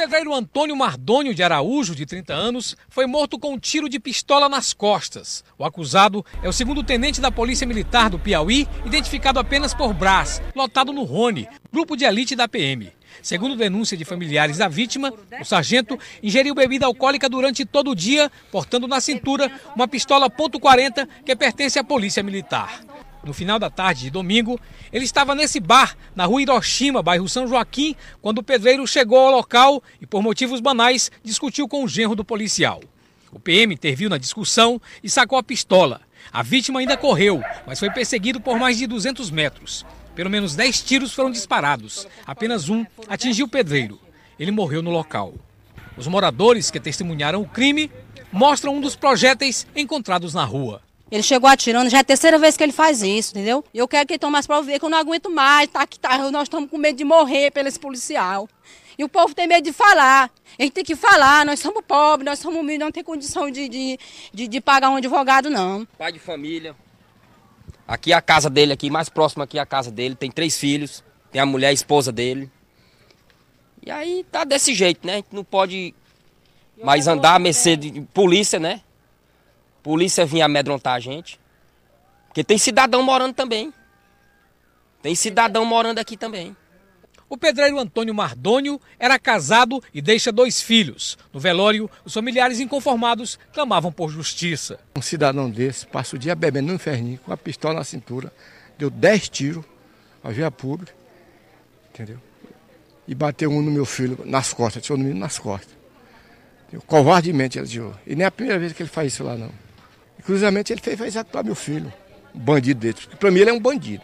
pedreiro Antônio Mardônio de Araújo, de 30 anos, foi morto com um tiro de pistola nas costas. O acusado é o segundo tenente da Polícia Militar do Piauí, identificado apenas por Brás, lotado no Rony, grupo de elite da PM. Segundo denúncia de familiares da vítima, o sargento ingeriu bebida alcoólica durante todo o dia, portando na cintura uma pistola .40 que pertence à Polícia Militar. No final da tarde de domingo, ele estava nesse bar, na rua Hiroshima, bairro São Joaquim, quando o pedreiro chegou ao local e, por motivos banais, discutiu com o genro do policial. O PM interviu na discussão e sacou a pistola. A vítima ainda correu, mas foi perseguido por mais de 200 metros. Pelo menos 10 tiros foram disparados. Apenas um atingiu o pedreiro. Ele morreu no local. Os moradores que testemunharam o crime mostram um dos projéteis encontrados na rua. Ele chegou atirando, já é a terceira vez que ele faz isso, entendeu? E eu quero que ele tome as provas, que eu não aguento mais, tá que tá, nós estamos com medo de morrer pelo esse policial. E o povo tem medo de falar. A gente tem que falar, nós somos pobres, nós somos humildes, não tem condição de, de, de, de pagar um advogado, não. Pai de família. Aqui é a casa dele, aqui, mais próximo aqui é a casa dele, tem três filhos, tem a mulher, a esposa dele. E aí tá desse jeito, né? A gente não pode mais andar a mercê de polícia, né? Polícia vinha amedrontar a gente. Porque tem cidadão morando também. Tem cidadão morando aqui também. O pedreiro Antônio Mardônio era casado e deixa dois filhos. No velório, os familiares inconformados clamavam por justiça. Um cidadão desse passa o dia bebendo no inferninho, com a pistola na cintura, deu dez tiros à via pública, entendeu? E bateu um no meu filho nas costas, no menino nas costas. covardemente, ele disse, e nem é a primeira vez que ele faz isso lá, não. Inclusive ele fez, fez atuar meu filho, um bandido desse. Para mim ele é um bandido.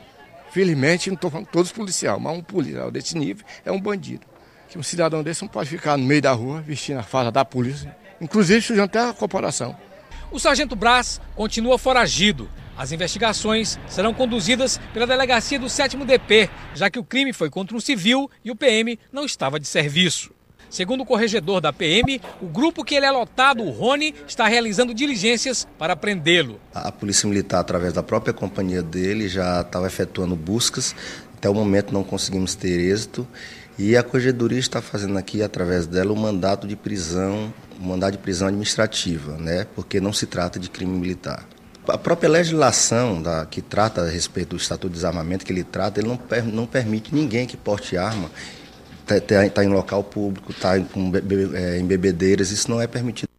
Felizmente, não estou falando todos policiais, mas um policial desse nível é um bandido. Que um cidadão desse não pode ficar no meio da rua vestindo a farda da polícia, inclusive sujando até a corporação. O sargento Braz continua foragido. As investigações serão conduzidas pela delegacia do 7 DP, já que o crime foi contra um civil e o PM não estava de serviço. Segundo o corregedor da PM, o grupo que ele é lotado, o Rony, está realizando diligências para prendê-lo. A Polícia Militar, através da própria companhia dele, já estava efetuando buscas. Até o momento não conseguimos ter êxito. E a corregedoria está fazendo aqui, através dela, o um mandato de prisão, um mandado de prisão administrativa, né? porque não se trata de crime militar a própria legislação da, que trata a respeito do Estatuto de Desarmamento, que ele trata, ele não, não permite ninguém que porte arma está tá, tá em local público, está em, é, em bebedeiras, isso não é permitido.